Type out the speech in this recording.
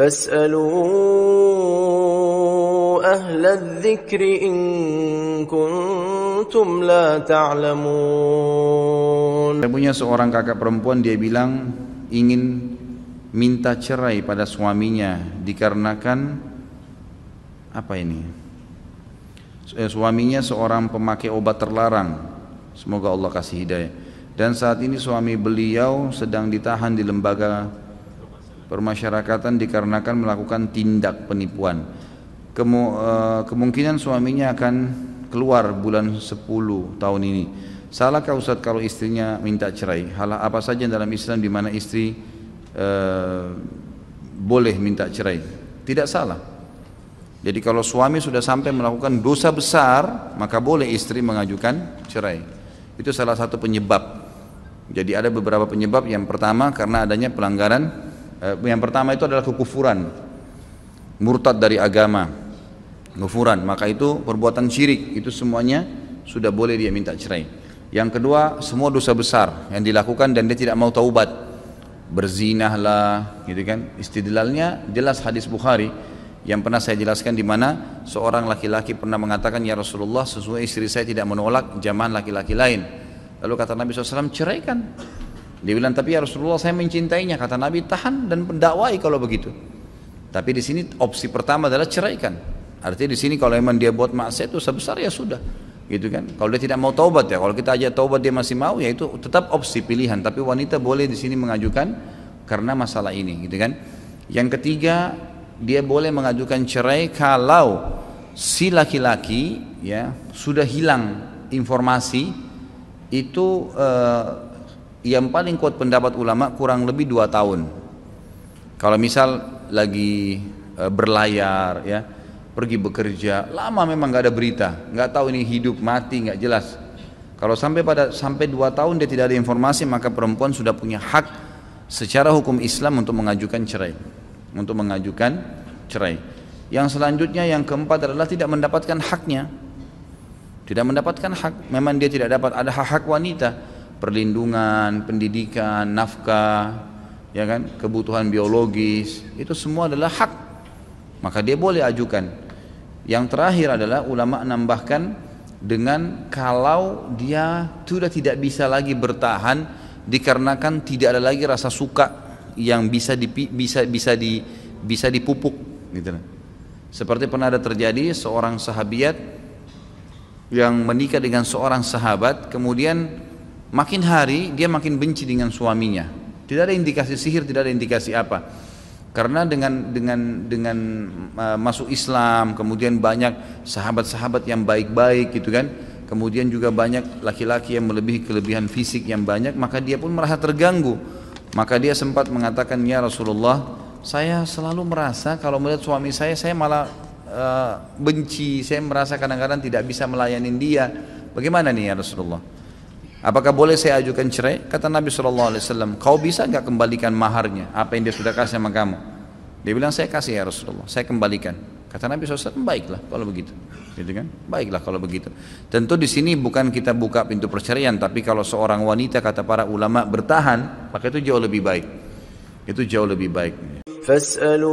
فاسألوا أهل الذكر إن kuntum la Saya Punya seorang kakak perempuan dia bilang ingin minta cerai pada suaminya dikarenakan apa ini? Eh, suaminya seorang pemakai obat terlarang. Semoga Allah kasih hidayah. Dan saat ini suami beliau sedang ditahan di lembaga Permasyarakatan dikarenakan melakukan tindak penipuan. Kemu, eh, kemungkinan suaminya akan keluar bulan 10 tahun ini. Salahkah Ustaz kalau istrinya minta cerai? Hal apa saja dalam Islam di mana istri eh, boleh minta cerai? Tidak salah. Jadi kalau suami sudah sampai melakukan dosa besar, maka boleh istri mengajukan cerai. Itu salah satu penyebab. Jadi ada beberapa penyebab. Yang pertama karena adanya pelanggaran Eh, yang pertama itu adalah kekufuran murtad dari agama kufuran maka itu perbuatan syirik itu semuanya sudah boleh dia minta cerai yang kedua semua dosa besar yang dilakukan dan dia tidak mau taubat berzinah lah, gitu kan istidlalnya jelas hadis Bukhari yang pernah saya jelaskan di mana seorang laki-laki pernah mengatakan ya Rasulullah sesuai istri saya tidak menolak jamaah laki-laki lain lalu kata Nabi SAW ceraikan dia bilang, tapi ya Rasulullah saya mencintainya. Kata Nabi, tahan dan pendakwai kalau begitu. Tapi di sini opsi pertama adalah ceraikan. Artinya di sini kalau memang dia buat maksiat itu sebesar ya sudah. Gitu kan. Kalau dia tidak mau taubat ya, kalau kita ajak taubat dia masih mau ya itu tetap opsi pilihan. Tapi wanita boleh di sini mengajukan karena masalah ini, gitu kan. Yang ketiga, dia boleh mengajukan cerai kalau si laki-laki ya sudah hilang informasi itu eh, yang paling kuat pendapat ulama kurang lebih dua tahun. Kalau misal lagi e, berlayar ya, pergi bekerja, lama memang nggak ada berita, nggak tahu ini hidup mati nggak jelas. Kalau sampai pada sampai dua tahun dia tidak ada informasi maka perempuan sudah punya hak secara hukum Islam untuk mengajukan cerai, untuk mengajukan cerai. Yang selanjutnya yang keempat adalah tidak mendapatkan haknya, tidak mendapatkan hak. Memang dia tidak dapat ada hak hak wanita perlindungan, pendidikan, nafkah, ya kan, kebutuhan biologis, itu semua adalah hak. Maka dia boleh ajukan. Yang terakhir adalah ulama menambahkan dengan kalau dia sudah tidak bisa lagi bertahan dikarenakan tidak ada lagi rasa suka yang bisa dipi, bisa bisa di bisa dipupuk gitu kan. Seperti pernah ada terjadi seorang sahabiat yang menikah dengan seorang sahabat kemudian Makin hari dia makin benci dengan suaminya. Tidak ada indikasi sihir, tidak ada indikasi apa. Karena dengan dengan dengan uh, masuk Islam, kemudian banyak sahabat-sahabat yang baik-baik gitu kan. Kemudian juga banyak laki-laki yang melebihi kelebihan fisik yang banyak, maka dia pun merasa terganggu. Maka dia sempat mengatakan, "Ya Rasulullah, saya selalu merasa kalau melihat suami saya, saya malah uh, benci, saya merasa kadang-kadang tidak bisa melayani dia. Bagaimana nih ya Rasulullah?" Apakah boleh saya ajukan cerai? Kata Nabi SAW, kau bisa nggak kembalikan maharnya? Apa yang dia sudah kasih sama kamu? Dia bilang saya kasih ya Rasulullah, saya kembalikan. Kata Nabi SAW, baiklah kalau begitu, gitu kan? Baiklah kalau begitu. Tentu di sini bukan kita buka pintu perceraian, tapi kalau seorang wanita kata para ulama bertahan, maka itu jauh lebih baik. Itu jauh lebih baik. Fas'alu